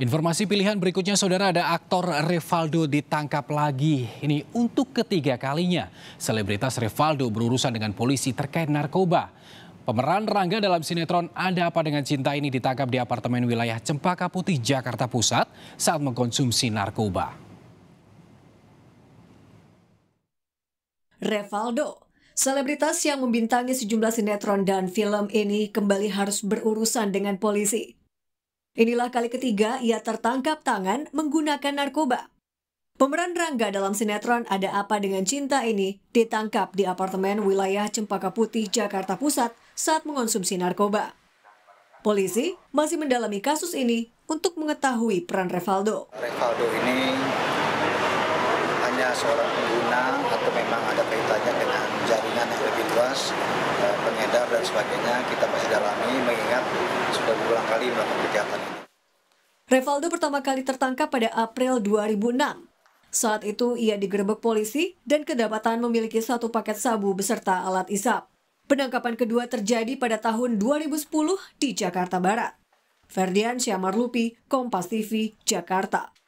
Informasi pilihan berikutnya saudara ada aktor Rivaldo ditangkap lagi. Ini untuk ketiga kalinya. Selebritas Rivaldo berurusan dengan polisi terkait narkoba. Pemeran Rangga dalam sinetron Ada Apa Dengan Cinta ini ditangkap di apartemen wilayah Cempaka Putih, Jakarta Pusat saat mengkonsumsi narkoba. Revaldo, selebritas yang membintangi sejumlah sinetron dan film ini kembali harus berurusan dengan polisi. Inilah kali ketiga ia tertangkap tangan menggunakan narkoba. Pemeran Rangga dalam sinetron Ada Apa Dengan Cinta ini ditangkap di apartemen wilayah Cempaka Putih, Jakarta Pusat saat mengonsumsi narkoba. Polisi masih mendalami kasus ini untuk mengetahui peran Revaldo. Revaldo ini hanya seorang pengguna atau memang ada kaitannya dengan jaringan yang lebih luas, eh, pengedar dan sebagainya, kita masih dalam kali melakukan kejahatan Revaldo pertama kali tertangkap pada April 2006. Saat itu ia digerebek polisi dan kedapatan memiliki satu paket sabu beserta alat isap. Penangkapan kedua terjadi pada tahun 2010 di Jakarta Barat. Ferdian Syamarlupi, Kompas TV, Jakarta.